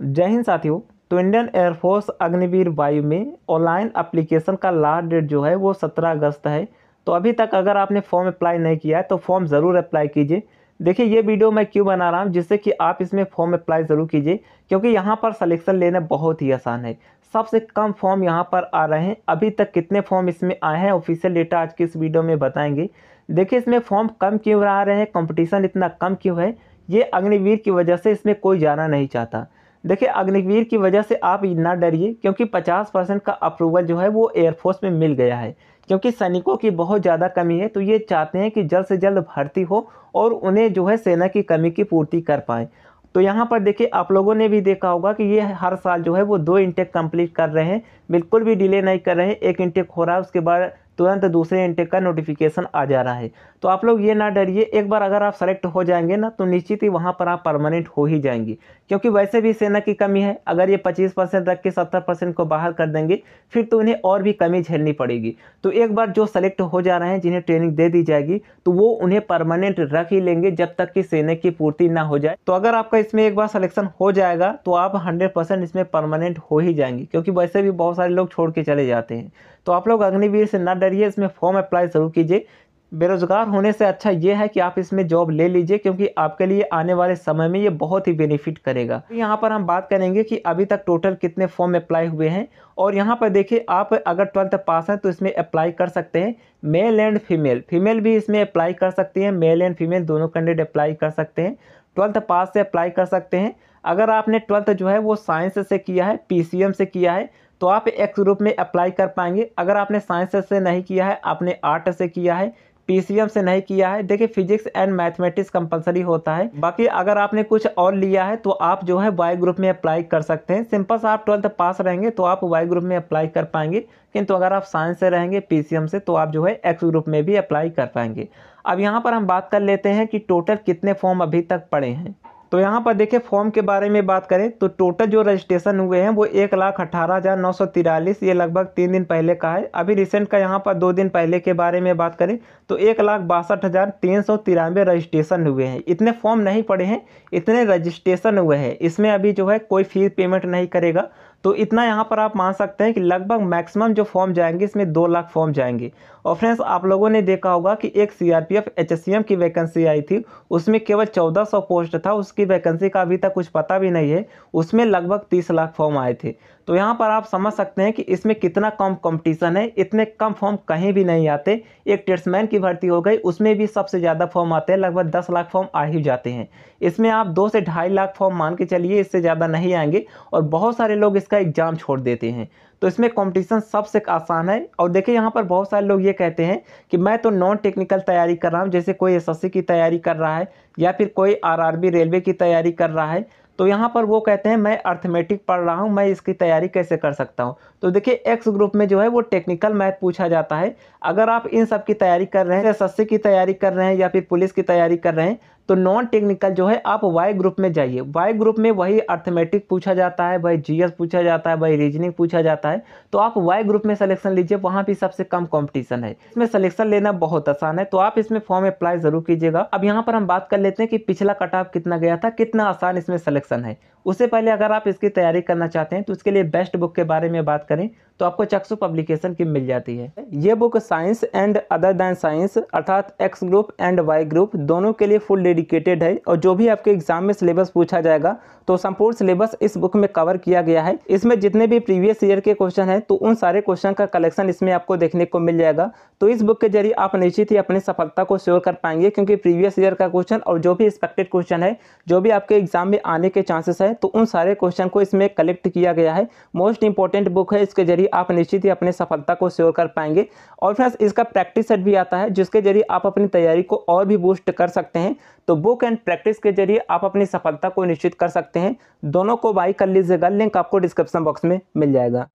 जय हिंद साथियों तो इंडियन एयरफोर्स अग्निवीर वायु में ऑनलाइन अप्लीकेशन का लास्ट डेट जो है वो सत्रह अगस्त है तो अभी तक अगर आपने फॉर्म अप्लाई नहीं किया है तो फॉर्म ज़रूर अप्लाई कीजिए देखिए ये वीडियो मैं क्यों बना रहा हूँ जिससे कि आप इसमें फॉर्म अप्लाई ज़रूर कीजिए क्योंकि यहाँ पर सलेक्शन लेना बहुत ही आसान है सबसे कम फॉर्म यहाँ पर आ रहे हैं अभी तक कितने फॉर्म इसमें आए हैं ऑफिशियल डेटा आज की इस वीडियो में बताएंगे देखिए इसमें फॉर्म कम क्यों आ रहे हैं कंपटीशन इतना कम क्यों है ये अग्निवीर की वजह से इसमें कोई जाना नहीं चाहता देखिए अग्निवीर की वजह से आप ना डरिए क्योंकि 50 परसेंट का अप्रूवल जो है वो एयरफोर्स में मिल गया है क्योंकि सैनिकों की बहुत ज़्यादा कमी है तो ये चाहते हैं कि जल्द से जल्द भर्ती हो और उन्हें जो है सेना की कमी की पूर्ति कर पाएँ तो यहाँ पर देखिए आप लोगों ने भी देखा होगा कि ये हर साल जो है वो दो इंटेक कंप्लीट कर रहे हैं बिल्कुल भी डिले नहीं कर रहे हैं एक इंटेक हो रहा है उसके बाद तुरंत दूसरे इंटेक का नोटिफिकेशन आ जा रहा है तो आप लोग ये ना डरिए एक बार अगर आप सेलेक्ट हो जाएंगे ना तो निश्चित ही वहाँ पर आप परमानेंट हो ही जाएंगे क्योंकि वैसे भी सेना की कमी है अगर ये पच्चीस परसेंट रख के सत्तर परसेंट को बाहर कर देंगे फिर तो उन्हें और भी कमी झेलनी पड़ेगी तो एक बार जो सेलेक्ट हो जा रहे हैं जिन्हें ट्रेनिंग दे दी जाएगी तो वो उन्हें परमानेंट रख ही लेंगे जब तक कि सेना की पूर्ति ना हो जाए तो अगर आपका इसमें एक बार सलेक्शन हो जाएगा तो आप हंड्रेड इसमें परमानेंट हो ही जाएंगे क्योंकि वैसे भी बहुत सारे लोग छोड़ के चले जाते हैं तो आप लोग अग्निवीर से ना डरिए इसमें फॉर्म अप्लाई ज़रूर कीजिए बेरोज़गार होने से अच्छा ये है कि आप इसमें जॉब ले लीजिए क्योंकि आपके लिए आने वाले समय में ये बहुत ही बेनिफिट करेगा यहाँ पर हम बात करेंगे कि अभी तक टोटल कितने फॉर्म अप्लाई हुए हैं और यहाँ पर देखिए आप अगर ट्वेल्थ पास हैं तो इसमें अप्लाई कर सकते हैं मेल एंड फीमेल फीमेल भी इसमें अप्लाई कर सकती हैं मेल एंड फीमेल दोनों कैंडिडेट अप्लाई कर सकते हैं ट्वेल्थ पास से अप्लाई कर सकते हैं अगर आपने ट्वेल्थ जो है वो साइंस से किया है पी से किया है तो आप एक्स ग्रुप में अप्लाई कर पाएंगे अगर आपने साइंस से नहीं किया है आपने आर्ट से किया है पीसीएम से नहीं किया है देखिए फिजिक्स एंड मैथमेटिक्स कंपलसरी होता है बाकी अगर आपने कुछ और लिया है तो आप जो है वाई ग्रुप में अप्लाई कर सकते हैं सिंपल सा आप ट्वेल्थ पास रहेंगे तो आप वाई ग्रुप में अप्लाई कर पाएंगे किंतु अगर आप साइंस से रहेंगे पीसीएम से तो आप जो है एक्स ग्रुप में भी अप्लाई कर पाएंगे अब यहाँ पर हम बात कर लेते हैं कि टोटल कितने फॉर्म अभी तक पड़े हैं तो यहाँ पर देखिए फॉर्म के बारे में बात करें तो टोटल जो रजिस्ट्रेशन हुए हैं वो एक लाख अठारह हज़ार नौ सौ तिरालीस ये लगभग तीन दिन पहले का है अभी रिसेंट का यहाँ पर दो दिन पहले के बारे में बात करें तो एक लाख बासठ हज़ार तीन सौ तिरानवे रजिस्ट्रेशन हुए हैं इतने फॉर्म नहीं पड़े हैं इतने रजिस्ट्रेशन हुए हैं इसमें अभी जो है कोई फीस पेमेंट नहीं करेगा तो इतना यहाँ पर आप मान सकते हैं कि लगभग मैक्सिमम जो फॉर्म जाएंगे इसमें दो लाख फॉर्म जाएंगे और फ्रेंड्स आप लोगों ने देखा होगा कि एक सीआरपीएफ एचएससीएम की वैकेंसी आई थी उसमें केवल 1400 पोस्ट था उसकी वैकेंसी का अभी तक कुछ पता भी नहीं है उसमें लगभग 30 लाख फॉर्म आए थे तो यहाँ पर आप समझ सकते हैं कि इसमें कितना कम कंपटीशन है इतने कम फॉर्म कहीं भी नहीं आते एक टेट्समैन की भर्ती हो गई उसमें भी सबसे ज़्यादा फॉर्म आते हैं लगभग दस लाख फॉर्म आ ही जाते हैं इसमें आप दो से ढाई लाख फॉर्म मान के चलिए इससे ज़्यादा नहीं आएंगे और बहुत सारे लोग इसका एग्ज़ाम छोड़ देते हैं तो इसमें कंपटीशन सबसे आसान है और देखिए यहाँ पर बहुत सारे लोग ये कहते हैं कि मैं तो नॉन टेक्निकल तैयारी कर रहा हूँ जैसे कोई एसएससी की तैयारी कर रहा है या फिर कोई आरआरबी रेलवे की तैयारी कर रहा है तो यहाँ पर वो कहते हैं मैं अर्थमेटिक पढ़ रहा हूँ मैं इसकी तैयारी कैसे कर सकता हूँ तो देखिए एक्स ग्रुप में जो है वो टेक्निकल मैथ पूछा जाता है अगर आप इन सब की तैयारी कर रहे हैं एस की तैयारी कर रहे हैं या फिर पुलिस की तैयारी कर रहे हैं तो नॉन टेक्निकल जो है आप वाई ग्रुप में जाइए वाई ग्रुप में वही अर्थमेटिक पूछा जाता है वही जीएस पूछा जाता है वही रीजनिंग पूछा जाता है तो आप वाई ग्रुप में सिलेक्शन लीजिए वहाँ भी सबसे कम कॉम्पिटिशन है इसमें सिलेक्शन लेना बहुत आसान है तो आप इसमें फॉर्म अप्लाई ज़रूर कीजिएगा अब यहाँ पर हम बात कर लेते हैं कि पिछला कट ऑफ कितना गया था कितना आसान इसमें सिलेक्शन है उससे पहले अगर आप इसकी तैयारी करना चाहते हैं तो उसके लिए बेस्ट बुक के बारे में बात करें तो आपको चक्षु पब्लिकेशन की मिल जाती है ये book science and other than science अर्थात X group and Y group दोनों के लिए फुल डेडिकेटेड है और जो भी आपके एग्जाम में सिलेबस पूछा जाएगा तो संपूर्ण सिलेबस इस बुक में कवर किया गया है इसमें जितने भी प्रीवियस ईयर के क्वेश्चन हैं तो उन सारे क्वेश्चन का कलेक्शन इसमें आपको देखने को मिल जाएगा तो इस बुक के जरिए आप निश्चित ही अपनी सफलता को श्योर कर पाएंगे क्योंकि प्रीवियस ईयर का क्वेश्चन और जो भी एक्सपेक्टेड क्वेश्चन है जो भी आपके एग्जाम में आने के चांसेस है तो उन सारे क्वेश्चन को इसमें कलेक्ट किया गया है मोस्ट इंपॉर्टेंट बुक है इसके जरिए आप निश्चित ही अपनी सफलता को श्योर कर पाएंगे और फ्रेंड्स इसका प्रैक्टिस सेट भी आता है जिसके जरिए आप अपनी तैयारी को और भी बूस्ट कर सकते हैं तो बुक एंड प्रैक्टिस के जरिए आप अपनी सफलता को निश्चित कर सकते हैं दोनों को बाई कर लीजिएगा लिंक आपको डिस्क्रिप्शन बॉक्स में मिल जाएगा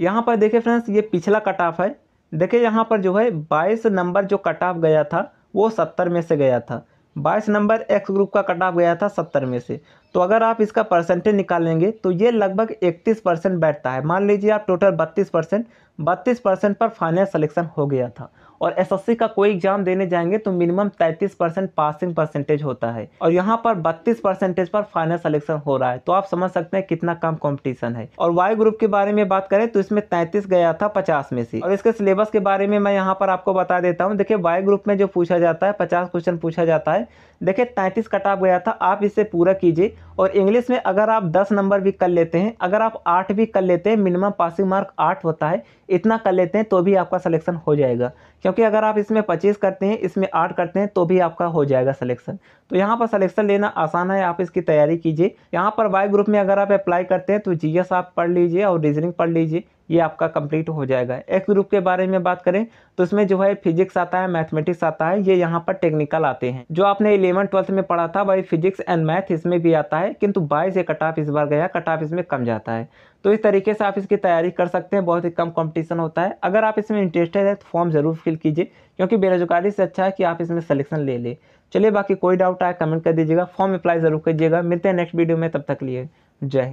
यहाँ पर देखिए फ्रेंड्स ये पिछला कट ऑफ है देखिए यहाँ पर जो है बाईस नंबर जो कट ऑफ गया था वो सत्तर में से गया था बाईस नंबर एक्स ग्रुप का कट ऑफ गया था सत्तर में से तो अगर आप इसका परसेंटेज निकालेंगे तो ये लगभग इकतीस परसेंट बैठता है मान लीजिए आप टोटल बत्तीस परसेंट बत्तीस परसेंट पर फाइनल सिलेक्शन हो गया था और एसएससी का कोई एग्जाम देने जाएंगे तो मिनिमम 33 परसेंट पासिंग परसेंटेज होता है और यहाँ पर 32 परसेंटेज पर फाइनल सिलेक्शन हो रहा है तो आप समझ सकते हैं कितना कम कॉम्पिटिशन है और वाई ग्रुप के बारे में बात करें तो इसमें तैंतीस गया था पचास में से और इसके सिलेबस के बारे में मैं यहाँ पर आपको बता देता हूँ देखिये वाई ग्रुप में जो पूछा जाता है पचास क्वेश्चन पूछा जाता है देखिए तैंतीस कटाप गया था आप इसे पूरा कीजिए और इंग्लिश में अगर आप दस नंबर भी कर लेते हैं अगर आप आठ भी कर लेते हैं मिनिमम पासिंग मार्क आठ होता है इतना कर लेते हैं तो भी आपका सिलेक्शन हो जाएगा क्योंकि अगर आप इसमें पच्चीस करते हैं इसमें आठ करते हैं तो भी आपका हो जाएगा सलेक्शन तो यहाँ पर सलेक्शन लेना आसान है आप इसकी तैयारी कीजिए यहाँ पर वाई ग्रुप में अगर आप अप्लाई करते हैं तो जी आप पढ़ लीजिए और रीजनिंग पढ़ लीजिए ये आपका कंप्लीट हो जाएगा एक ग्रुप के बारे में बात करें तो इसमें जो है फिजिक्स आता है मैथमेटिक्स आता है ये यहाँ पर टेक्निकल आते हैं जो आपने इलेवन ट्वेल्थ में पढ़ा था भाई फिजिक्स एंड मैथ इसमें भी आता है किंतु बाईस ये कट ऑफ इस बार गया कट ऑफ इसमें कम जाता है तो इस तरीके से आप इसकी तैयारी कर सकते हैं बहुत ही कम कॉम्पिटिशन होता है अगर आप इसमें इंटरेस्टेड है तो फॉर्म ज़रूर फिल कीजिए क्योंकि बेरोजगारी से अच्छा है कि आप इसमें सलेक्शन ले लें चलिए बाकी कोई डाउट आए कमेंट कर दीजिएगा फॉर्म अप्लाई ज़रूर कीजिएगा मिलते हैं नेक्स्ट वीडियो में तब तक लिए जय